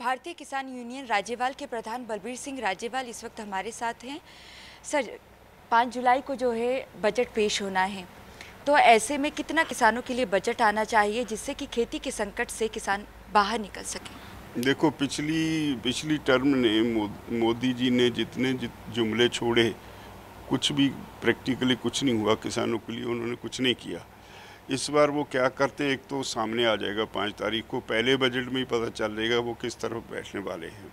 भारतीय किसान यूनियन राज्यवाल के प्रधान बलबीर सिंह राज्यवाल इस वक्त हमारे साथ हैं सर पाँच जुलाई को जो है बजट पेश होना है तो ऐसे में कितना किसानों के लिए बजट आना चाहिए जिससे कि खेती के संकट से किसान बाहर निकल सकें देखो पिछली पिछली टर्म ने मोदी जी ने जितने जित जुमले छोड़े कुछ भी प्रैक्टिकली कुछ नहीं हुआ किसानों के लिए उन्होंने कुछ नहीं किया इस बार वो क्या करते हैं एक तो सामने आ जाएगा पाँच तारीख को पहले बजट में ही पता चल जाएगा वो किस तरफ बैठने वाले हैं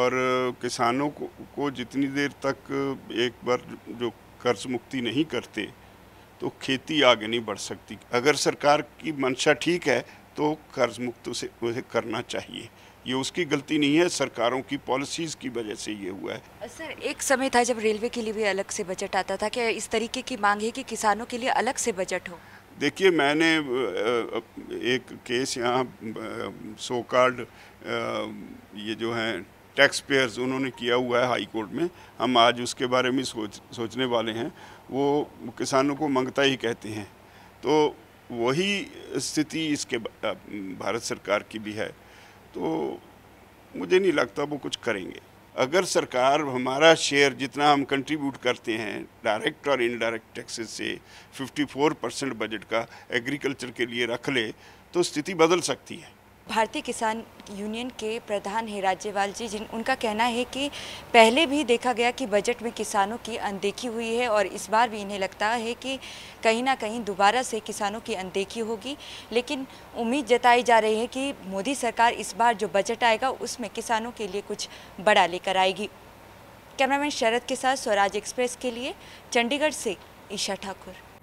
और किसानों को, को जितनी देर तक एक बार जो कर्ज मुक्ति नहीं करते तो खेती आगे नहीं बढ़ सकती अगर सरकार की मंशा ठीक है तो कर्ज मुक्त उसे उसे करना चाहिए ये उसकी गलती नहीं है सरकारों की पॉलिसीज की वजह से ये हुआ है सर एक समय था जब रेलवे के लिए भी अलग से बजट आता था कि इस तरीके की मांग है कि किसानों के लिए अलग से बजट हो देखिए मैंने एक केस यहाँ सो कार्ड ये जो हैं टैक्स पेयर्स उन्होंने किया हुआ है हाई कोर्ट में हम आज उसके बारे में सोच सोचने वाले हैं वो किसानों को मंगता ही कहते हैं तो वही स्थिति इसके भारत सरकार की भी है तो मुझे नहीं लगता वो कुछ करेंगे अगर सरकार हमारा शेयर जितना हम कंट्रीब्यूट करते हैं डायरेक्ट और इनडायरेक्ट टैक्सेस से 54 परसेंट बजट का एग्रीकल्चर के लिए रख ले तो स्थिति बदल सकती है भारतीय किसान यूनियन के प्रधान हैं राज्यवाल जी जिन उनका कहना है कि पहले भी देखा गया कि बजट में किसानों की अनदेखी हुई है और इस बार भी इन्हें लगता है कि कहीं ना कहीं दोबारा से किसानों की अनदेखी होगी लेकिन उम्मीद जताई जा रही है कि मोदी सरकार इस बार जो बजट आएगा उसमें किसानों के लिए कुछ बड़ा लेकर आएगी कैमरामैन शरद के साथ स्वराज एक्सप्रेस के लिए चंडीगढ़ से ईशा ठाकुर